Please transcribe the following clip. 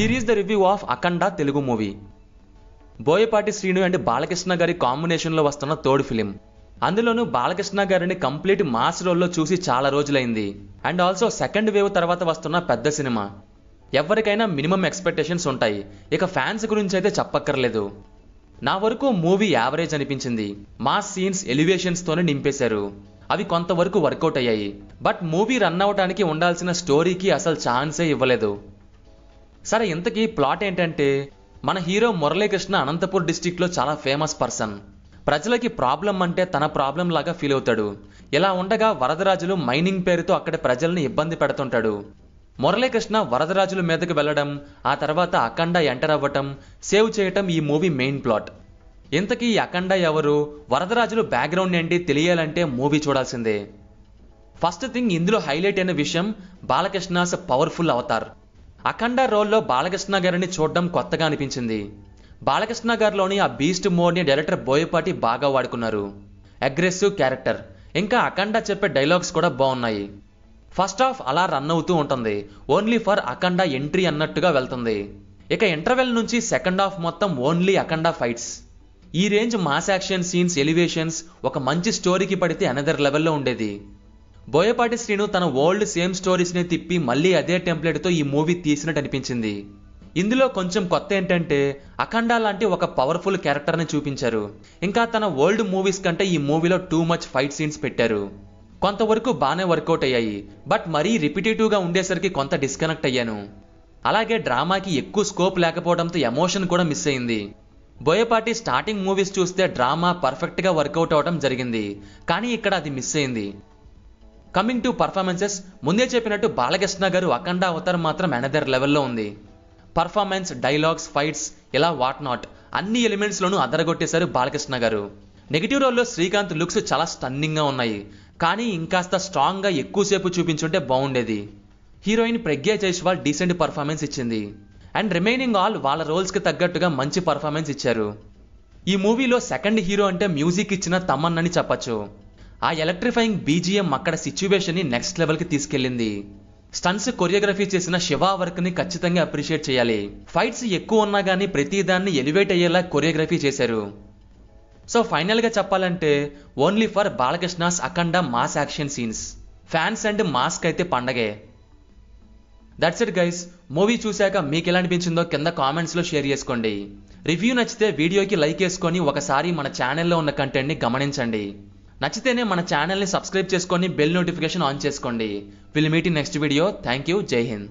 here is the review of Akhanda Telugu movie Boyapati Srinu and Balakrishna గారి కాంబినేషన్లో వస్తున్న తోడు ఫిలిం అందులోనూ బాలకృష్ణ గారిని కంప్లీట్ మాస్ రోల్లో చూసి చాలా రోజులైంది అండ్ ఆల్సో సెకండ్ వేవ్ తర్వాత వస్తున్న పెద్ద సినిమా ఎవరికైనా మినిమం ఎక్స్పెక్టేషన్స్ ఉంటాయి ఇక ఫ్యాన్స్ గురించి అయితే చెప్పక్కర్లేదు నా వరకు మూవీ యావరేజ్ అనిపించింది మాస్ సీన్స్ ఎలివేషన్స్తోనే నింపేశారు అవి కొంతవరకు వర్కౌట్ అయ్యాయి బట్ మూవీ రన్ అవడానికి ఉండాల్సిన స్టోరీకి అసలు ఛాన్సే ఇవ్వలేదు సరే ఇంతకీ ప్లాట్ ఏంటంటే మన హీరో మురళీకృష్ణ అనంతపూర్ డిస్టిక్లో చాలా ఫేమస్ పర్సన్ ప్రజలకి ప్రాబ్లం అంటే తన ప్రాబ్లం లాగా ఫీల్ అవుతాడు ఇలా ఉండగా వరదరాజులు మైనింగ్ పేరుతో అక్కడ ప్రజల్ని ఇబ్బంది పెడుతుంటాడు మురళీకృష్ణ వరదరాజుల మీదకు వెళ్ళడం ఆ తర్వాత అఖండ ఎంటర్ అవ్వటం సేవ్ చేయటం ఈ మూవీ మెయిన్ ప్లాట్ ఇంతకీ అఖండ ఎవరు వరదరాజులు బ్యాక్గ్రౌండ్ ఏంటి తెలియాలంటే మూవీ చూడాల్సిందే ఫస్ట్ థింగ్ ఇందులో హైలైట్ అయిన విషయం బాలకృష్ణ పవర్ఫుల్ అవతార్ అఖండ రోల్లో బాలకృష్ణ గారిని చూడడం కొత్తగా అనిపించింది బాలకృష్ణ గారిలోని ఆ బీస్ట్ మోడ్ని డైరెక్టర్ బోయపాటి బాగా వాడుకున్నారు అగ్రెసివ్ క్యారెక్టర్ ఇంకా అఖండ చెప్పే డైలాగ్స్ కూడా బాగున్నాయి ఫస్ట్ ఆఫ్ అలా రన్ అవుతూ ఉంటుంది ఓన్లీ ఫర్ అఖండ ఎంట్రీ అన్నట్టుగా వెళ్తుంది ఇక ఇంటర్వెల్ నుంచి సెకండ్ హాఫ్ మొత్తం ఓన్లీ అఖండ ఫైట్స్ ఈ range mass action scenes elevations ఒక మంచి స్టోరీకి పడితే అనదర్ లెవెల్లో ఉండేది బోయపాటి శ్రీను తన ఓల్డ్ సేమ్ స్టోరీస్ని తిప్పి మళ్ళీ అదే తో ఈ మూవీ తీసినట్టు అనిపించింది ఇందులో కొంచెం కొత్త ఏంటంటే అఖండ లాంటి ఒక పవర్ఫుల్ క్యారెక్టర్ని చూపించారు ఇంకా తన ఓల్డ్ మూవీస్ కంటే ఈ మూవీలో టూ మచ్ ఫైట్ సీన్స్ పెట్టారు కొంతవరకు బాగానే వర్కౌట్ అయ్యాయి బట్ మరీ గా ఉండేసరికి కొంత డిస్కనెక్ట్ అయ్యాను అలాగే డ్రామాకి ఎక్కువ స్కోప్ లేకపోవడంతో ఎమోషన్ కూడా మిస్ అయింది బోయపాటి స్టార్టింగ్ మూవీస్ చూస్తే డ్రామా పర్ఫెక్ట్గా వర్కౌట్ అవడం జరిగింది కానీ ఇక్కడ అది మిస్ అయింది కమింగ్ టు పర్ఫార్మెన్సెస్ ముందే చెప్పినట్టు బాలకృష్ణ గారు అఖండ అవతారం మాత్రం అనదర్ లెవెల్లో ఉంది పర్ఫార్మెన్స్ డైలాగ్స్ ఫైట్స్ ఇలా వాట్ నాట్ అన్ని ఎలిమెంట్స్లోనూ అదరగొట్టేశారు బాలకృష్ణ గారు నెగిటివ్ రోల్లో శ్రీకాంత్ లుక్స్ చాలా స్టన్నింగ్గా ఉన్నాయి కానీ ఇంకాస్త స్ట్రాంగ్గా ఎక్కువసేపు చూపించుంటే బాగుండేది heroine Pragya Jaiswal decent performance ఇచ్చింది అండ్ రిమైనింగ్ ఆల్ వాళ్ళ రోల్స్కి తగ్గట్టుగా మంచి పర్ఫార్మెన్స్ ఇచ్చారు ఈ మూవీలో సెకండ్ హీరో అంటే మ్యూజిక్ ఇచ్చిన తమన్ అని చెప్పచ్చు ఆ ఎలక్ట్రిఫైయింగ్ బీజిఎం అక్కడ సిచ్యువేషన్ని నెక్స్ట్ లెవెల్కి తీసుకెళ్ళింది స్టన్స్ కొరియోగ్రఫీ చేసిన శివ వర్క్ని ఖచ్చితంగా అప్రిషియేట్ చేయాలి ఫైట్స్ ఎక్కువ ఉన్నా కానీ ప్రతిదాన్ని ఎలివేట్ అయ్యేలా కొరియోగ్రఫీ చేశారు సో ఫైనల్గా చెప్పాలంటే only for Balakrishna's Akhanda mass action scenes fans and మాస్క్ అయితే పండగే దట్స్ ఇట్ గైస్ మూవీ చూశాక మీకు ఎలా అనిపించిందో కింద కామెంట్స్లో షేర్ చేసుకోండి రివ్యూ నచ్చితే వీడియోకి లైక్ వేసుకొని ఒకసారి మన ఛానల్లో ఉన్న కంటెంట్ని గమనించండి నచ్చితేనే మన ఛానల్ని సబ్స్క్రైబ్ చేసుకొని బెల్ నోటిఫికేషన్ ఆన్ చేసుకోండి will meet in next video thank you Jai Hind